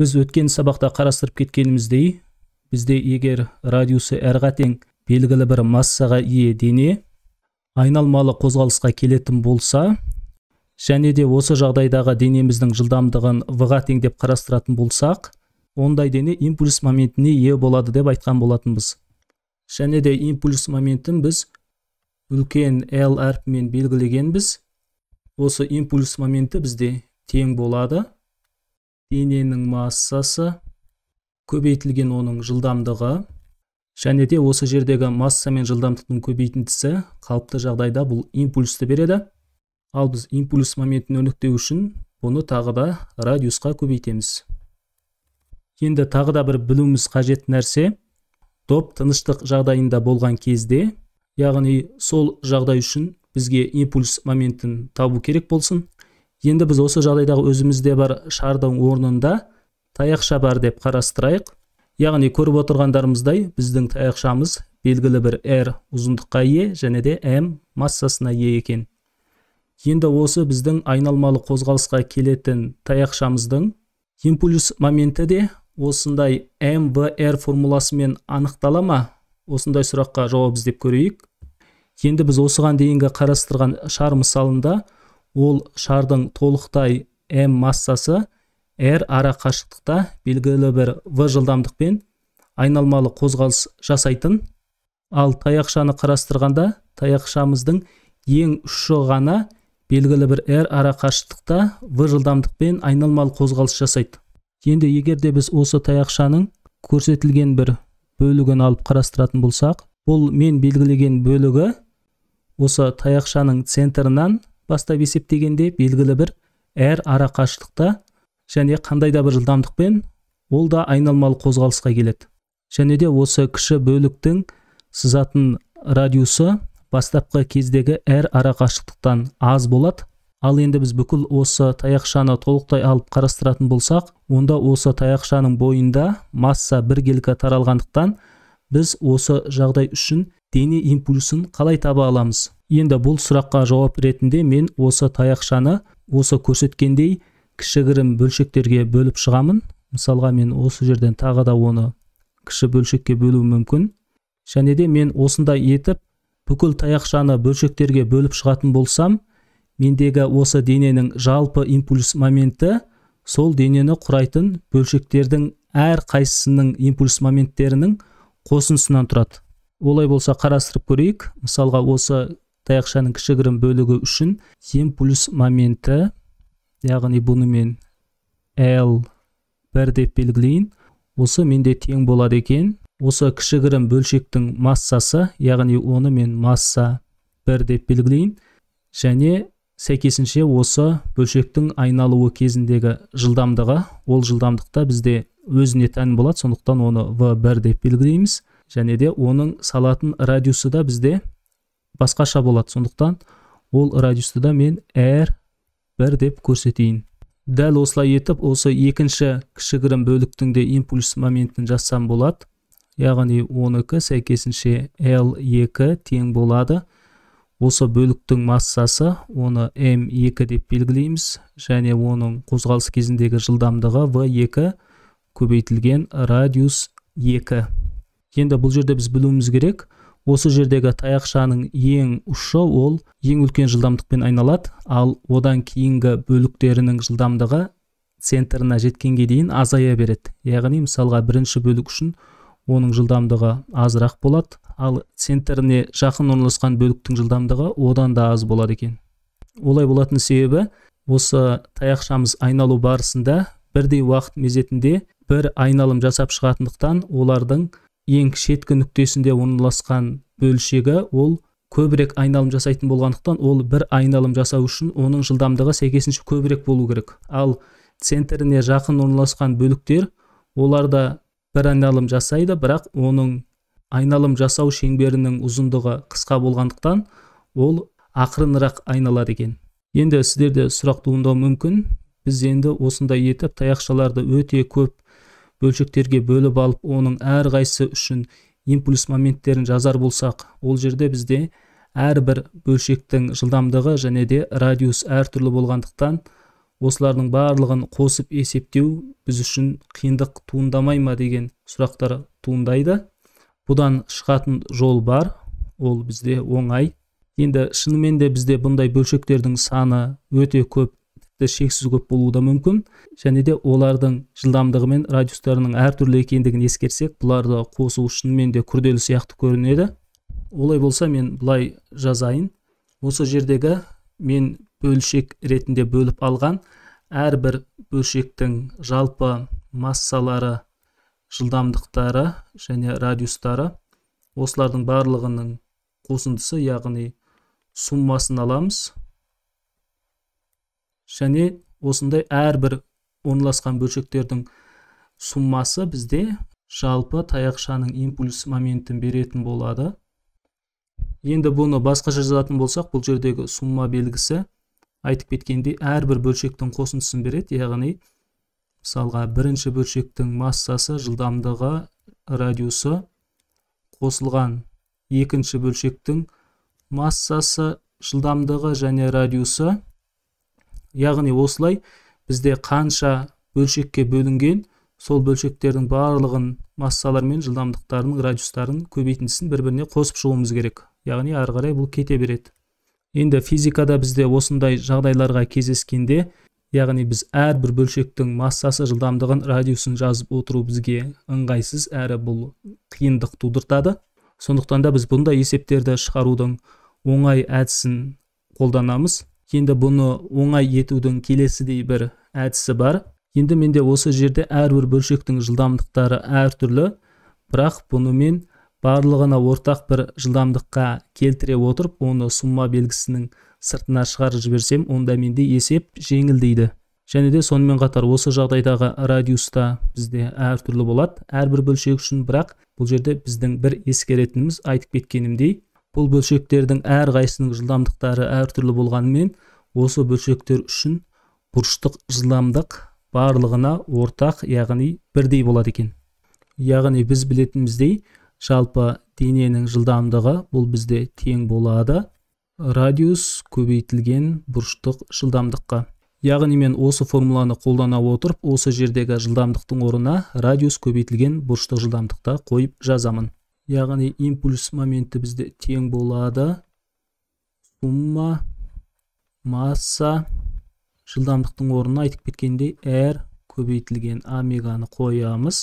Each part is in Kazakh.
біз өткен сабақта қарастырып кеткеніміздей бізде егер радиусы r тең белгілі бір массаға ие дене айналмалы қозғалысқа келетін болса және де осы жағдайдағы денеміздің жылдамдығын в-ға тең деп қарастыратын болсақ ондай дене импульс моментіне ие болады деп айтқан болатынбыз және де импульс моментін біз үлкен l әрпімен белгілегенбіз осы импульс моменті бізде тең болады дененің массасы көбейтілген оның жылдамдығы және де осы жердегі масса мен жылдамдықтың көбейтіндісі қалыпты жағдайда бұл импульсті береді ал біз импульс моментін өніктеу үшін бұны тағы да радиусқа көбейтеміз енді тағы да бір білуіміз қажет нәрсе доп тыныштық жағдайында болған кезде яғни сол жағдай үшін бізге импульс моментін табу керек болсын енді біз осы жағдайдағы өзімізде бар шардың орнында таяқша бар деп қарастырайық яғни көріп отырғандарымыздай біздің таяқшамыз белгілі бір r ұзындыққа ие және де m массасына ие екен енді осы біздің айналмалы қозғалысқа келетін таяқшамыздың импульс моменті де осындай mvr формуласымен анықтала ма осындай сұраққа жауап іздеп көрейік енді біз осыған дейінгі қарастырған шар мысалында ол шардың толықтай м массасы r ара қашықтықта белгілі бір в жылдамдықпен айналмалы қозғалыс жасайтын ал таяқшаны қарастырғанда таяқшамыздың ең ұшы ғана белгілі бір r ара қашықтықта в жылдамдықпен айналмалы қозғалыс жасайды енді егер де біз осы таяқшаның көрсетілген бір бөлігін алып қарастыратын болсақ бұл мен белгілеген бөлігі осы таяқшаның центрінан, бастап есептегенде белгілі бір әр ара қашықтықта және қандай да бір жылдамдықпен ол да айналмалы қозғалысқа келеді және де осы кіші бөліктің сызатын радиусы бастапқы кездегі әр ара қашықтықтан аз болады ал енді біз бүкіл осы таяқшаны толықтай алып қарастыратын болсақ онда осы таяқшаның бойында масса біркелкі таралғандықтан біз осы жағдай үшін дене импульсін қалай таба аламыз енді бұл сұраққа жауап ретінде мен осы таяқшаны осы көрсеткендей кішігірім бөлшектерге бөліп шығамын мысалға мен осы жерден тағы да оны кіші бөлшекке бөлуім мүмкін және де мен осындай етіп бүкіл таяқшаны бөлшектерге бөліп шығатын болсам мендегі осы дененің жалпы импульс моменті сол денені құрайтын бөлшектердің әр қайсысының импульс моменттерінің қосындысынан тұрады олай болса қарастырып көрейік мысалға осы таяқшаның кішігірім бөлігі үшін сен плюс моменті яғни бұнымен l бір деп белгілейін осы менде тең болады екен осы кішігірім бөлшектің массасы яғни оны мен масса бір деп белгілейін және сәйкесінше осы бөлшектің айналуы кезіндегі жылдамдығы ол жылдамдықта бізде өзіне тән болады сондықтан оны v1 деп белгілейміз және де оның салатын радиусы да бізде басқаша болады сондықтан ол радиусты да мен r бір деп көрсетейін дәл осылай етіп осы екінші кішігірім бөліктің де импульс моментін жазсам болады яғни 12 сәйкесінше L2 тең болады осы бөліктің массасы оны m 2 деп белгілейміз және оның қозғалыс кезіндегі жылдамдығы В2 көбейтілген радиус 2 енді бұл жерде біз білуіміз керек осы жердегі таяқшаның ең ұшы ол ең үлкен жылдамдықпен айналады ал одан кейінгі бөліктерінің жылдамдығы центрына жеткенге дейін азая береді яғни мысалға бірінші бөлік үшін оның жылдамдығы азырақ болады ал центріне жақын орналасқан бөліктің жылдамдығы одан да аз болады екен олай болатын себебі осы таяқшамыз айналу барысында бірдей уақыт мезетінде бір айналым жасап шығатындықтан олардың ең шеткі нүктесінде орналасқан бөлшегі ол көбірек айналым жасайтын болғандықтан ол бір айналым жасау үшін оның жылдамдығы сәйкесінше көбірек болу керек ал центріне жақын орналасқан бөліктер оларда бір айналым жасайды бірақ оның айналым жасау шеңберінің ұзындығы қысқа болғандықтан ол ақырынырақ айналады екен енді сіздерде сұрақ туындауы мүмкін біз енді осындай етіп таяқшаларды өте көп бөлшектерге бөліп алып оның әр әрқайсысы үшін импульс моменттерін жазар болсақ ол жерде бізде әрбір бөлшектің жылдамдығы және де радиус әртүрлі болғандықтан осылардың барлығын қосып есептеу біз үшін қиындық туындамай ма деген сұрақтар туындайды бұдан шығатын жол бар ол бізде оңай енді шынымен де бізде бұндай бөлшектердің саны өте көп тіпті шексіз көп болуы да мүмкін және де олардың жылдамдығы мен радиустарының әртүрлі екендігін ескерсек бұларды қосу шынымен де күрделі сияқты көрінеді олай болса мен былай жазайын осы жердегі мен бөлшек ретінде бөліп алған әрбір бөлшектің жалпы массалары жылдамдықтары және радиустары осылардың барлығының қосындысы яғни суммасын аламыз және осындай әрбір орналасқан бөлшектердің суммасы бізде жалпы таяқшаның импульс моментін беретін болады енді бұны басқаша жазатын болсақ бұл жердегі сумма белгісі айтып кеткендей әрбір бөлшектің қосындысын береді яғни мысалға бірінші бөлшектің массасы жылдамдығы радиусы қосылған екінші бөлшектің массасы жылдамдығы және радиусы яғни осылай бізде қанша бөлшекке бөлінген сол бөлшектердің барлығын массалар мен жылдамдықтарын радиустарын көбейтіндісін бір біріне қосып шығуымыз керек яғни ары қарай бұл кете береді енді физикада бізде осындай жағдайларға кездескенде яғни біз әрбір бөлшектің массасы жылдамдығын радиусын жазып отыру бізге ыңғайсыз әрі бұл қиындық тудыртады сондықтан да біз бұндай есептерді шығарудың оңай әдісін қолданамыз енді бұны оңай етудің келесідей бір әдісі бар енді менде осы жерде әрбір бөлшектің жылдамдықтары әртүрлі бірақ мен барлығына ортақ бір жылдамдыққа келтіре отырып оны сумма белгісінің сыртына шығарып жіберсем онда менде есеп жеңілдейді және де сонымен қатар осы жағдайдағы та бізде әртүрлі болады әрбір бөлшек үшін бірақ бұл жерде біздің бір ескеретініміз айтып кеткенімдей бұл бөлшектердің әр қайсының жылдамдықтары әртүрлі болғанымен осы бөлшектер үшін бұрыштық жылдамдық барлығына ортақ яғни бірдей болады екен яғни біз білетініміздей жалпы дененің жылдамдығы бұл бізде тең болады радиус көбейтілген бұрыштық жылдамдыққа яғни мен осы формуланы қолдана отырып осы жердегі жылдамдықтың орнына радиус көбейтілген бұрыштық жылдамдықта қойып жазамын яғни импульс моменті бізде тең болады сумма масса жылдамдықтың орнына айтып кеткендей r көбейтілген омеганы қоямыз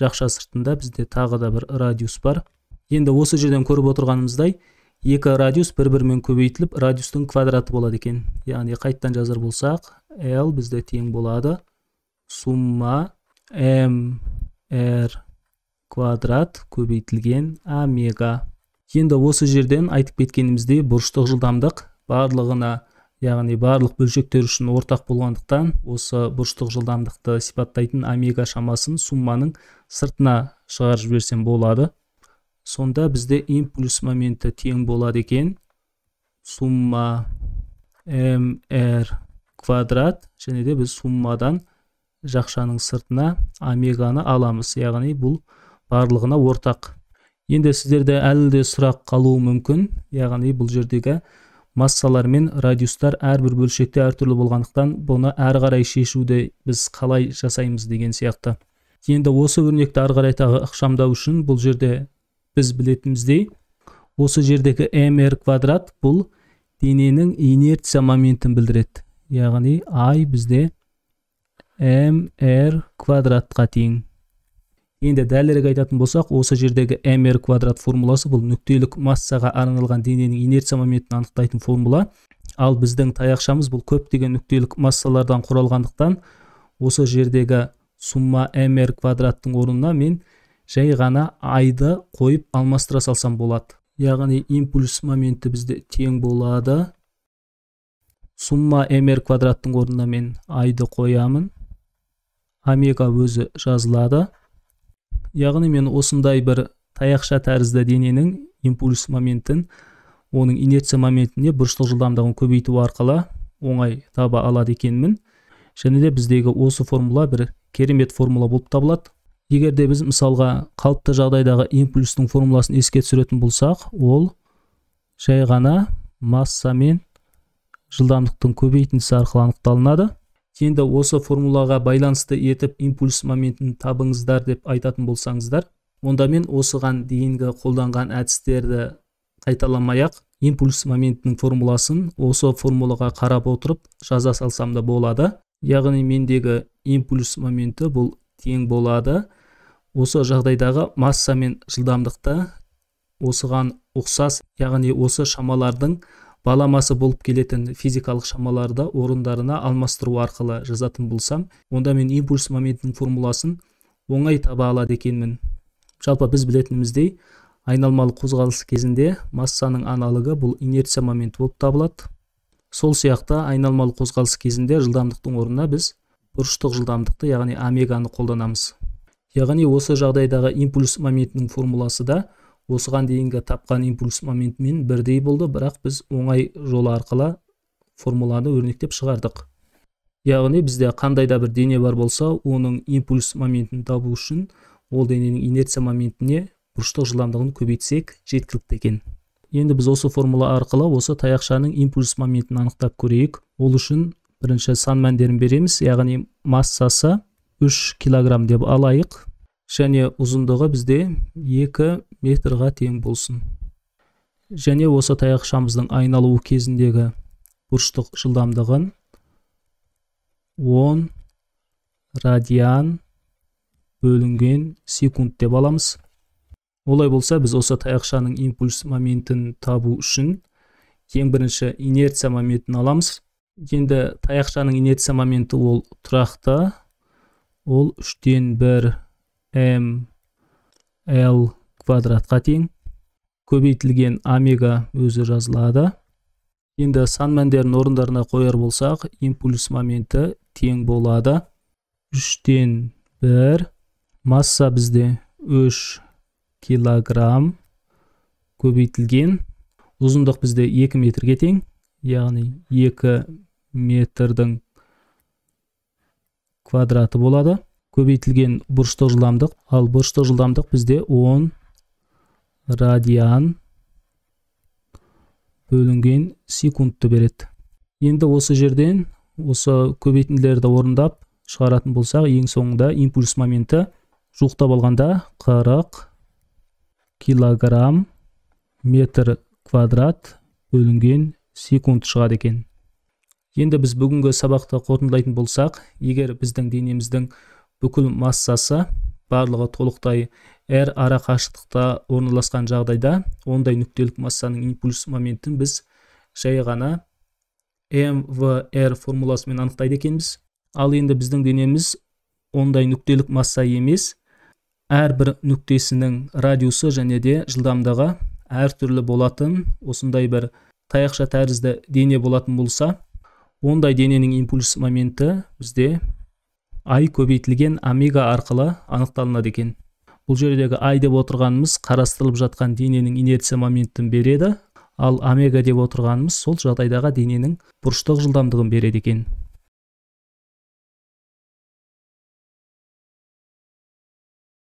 жақша сыртында бізде тағы да бір радиус бар енді осы жерден көріп отырғанымыздай екі радиус бір бірімен көбейтіліп радиустың квадраты болады екен яғни қайттан жазар болсақ l бізде тең болады сумма m r квадрат көбейтілген омега енді осы жерден айтып кеткеніміздей бұрыштық жылдамдық барлығына яғни барлық бөлшектер үшін ортақ болғандықтан осы бұрыштық жылдамдықты сипаттайтын омега шамасын сумманың сыртына шығарып жіберсем болады сонда бізде импульс моменті тең болады екен сумма мр квадрат және де біз суммадан жақшаның сыртына омеганы аламыз яғни бұл барлығына ортақ енді сіздерде әлі де сұрақ қалуы мүмкін яғни бұл жердегі массалар мен радиустар әрбір бөлшекте әртүрлі болғандықтан бұны әрі қарай шешуді біз қалай жасаймыз деген сияқты енді осы өрнекті ары қарай тағы ықшамдау үшін бұл жерде біз білетіміздей. осы жердегі MR квадрат бұл дененің инерция моментін білдіреді яғни ай бізде mr квадратқа тең енді дәлірек айтатын болсақ осы жердегі mr квадрат формуласы бұл нүктелік массаға арналған дененің инерция моментін анықтайтын формула ал біздің таяқшамыз бұл көптеген нүктелік массалардан құралғандықтан осы жердегі сумма mr квадраттың орнына мен жай ғана айды қойып алмастыра салсам болады яғни импульс моменті бізде тең болады сумма mr квадраттың орнына мен айды қоямын омега өзі жазылады яғни мен осындай бір таяқша тәрізді дененің импульс моментін оның инерция моментіне бұрыштық жылдамдығын көбейту арқылы оңай таба алады екенмін және де біздегі осы формула бір керемет формула болып табылады егер де біз мысалға қалыпты жағдайдағы импульстің формуласын еске түсіретін болсақ ол жай ғана мен жылдамдықтың көбейтіндісі арқылы анықталынады енді осы формулаға байланысты етіп импульс моментін табыңыздар деп айтатын болсаңыздар онда мен осыған дейінгі қолданған әдістерді қайталамай ақ импульс моментінің формуласын осы формулаға қарап отырып жаза салсам да болады яғни мендегі импульс моменті бұл тең болады осы жағдайдағы масса мен жылдамдықты осыған ұқсас яғни осы шамалардың баламасы болып келетін физикалық шамаларды орындарына алмастыру арқылы жазатын болсам онда мен импульс моментінің формуласын оңай таба алады екенмін жалпы біз білетініміздей айналмалы қозғалыс кезінде массаның аналогы бұл инерция моменті болып табылады сол сияқты айналмалы қозғалыс кезінде жылдамдықтың орнына біз бұрыштық жылдамдықты яғни омеганы қолданамыз яғни осы жағдайдағы импульс моментінің формуласы да осыған дейінгі тапқан импульс моментімен бірдей болды бірақ біз оңай жол арқылы формуланы өрнектеп шығардық яғни бізде қандай да бір дене бар болса оның импульс моментін табу үшін ол дененің инерция моментіне бұрыштық жылдамдығын көбейтсек жеткілікті екен енді біз осы формула арқылы осы таяқшаның импульс моментін анықтап көрейік ол үшін бірінші сан мәндерін береміз яғни массасы 3 килограмм деп алайық және ұзындығы бізде 2 метрға тең болсын және осы таяқшамыздың айналуы кезіндегі бұрыштық жылдамдығын 10 радиан бөлінген секунд деп аламыз олай болса біз осы таяқшаның импульс моментін табу үшін ең бірінші инерция моментін аламыз енді таяқшаның инерция моменті ол тұрақты ол үштен бір м л квадратқа тең көбейтілген омега өзі жазылады енді сан мәндерін орындарына қояр болсақ импульс моменті тең болады үштен бір масса бізде 3 килограмм көбейтілген ұзындық бізде 2 метрге тең яғни 2 метрдің квадраты болады көбейтілген бұрыштық жылдамдық ал бұрыштық жылдамдық бізде 10 радиан бөлінген секундты береді енді осы жерден осы көбейтінділерді орындап шығаратын болсақ ең соңында импульс моменті жуықтап алғанда 40 килограмм метр квадрат бөлінген секунд шығады екен енді біз бүгінгі сабақты қорытындылайтын болсақ егер біздің денеміздің бүкіл массасы барлығы толықтай әр ара қашықтықта орналасқан жағдайда ондай нүктелік массаның импульс моментін біз жай ғана mvr формуласымен анықтайды екенбіз ал енді біздің денеміз ондай нүктелік масса емес әрбір нүктесінің радиусы және де жылдамдығы әртүрлі болатын осындай бір таяқша тәрізді дене болатын болса ондай дененің импульс моменті бізде ай көбейтілген омега арқылы анықталынады екен бұл жердегі ай деп отырғанымыз қарастырылып жатқан дененің инерция моментін береді ал омега деп отырғанымыз сол жағдайдағы дененің бұрыштық жылдамдығын береді екен